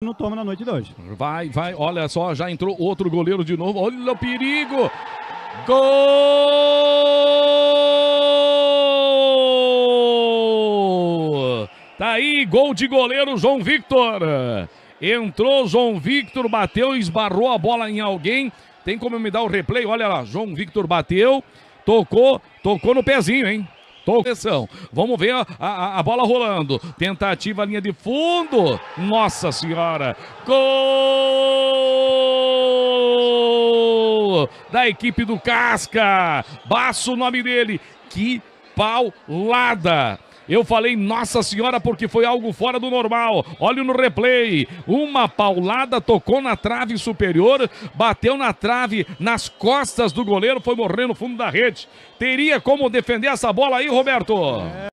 não toma na noite de hoje. Vai, vai, olha só, já entrou outro goleiro de novo. Olha o perigo! Gol! Tá aí, gol de goleiro João Victor. Entrou João Victor, bateu, esbarrou a bola em alguém. Tem como me dar o replay? Olha lá, João Victor bateu, tocou, tocou no pezinho, hein? Voltou pressão. Vamos ver a, a, a bola rolando. Tentativa, linha de fundo. Nossa Senhora. Gol! Da equipe do Casca. Baço o nome dele. Que paulada! Eu falei, Nossa Senhora, porque foi algo fora do normal. Olha no replay. Uma paulada tocou na trave superior, bateu na trave, nas costas do goleiro, foi morrer no fundo da rede. Teria como defender essa bola aí, Roberto? É.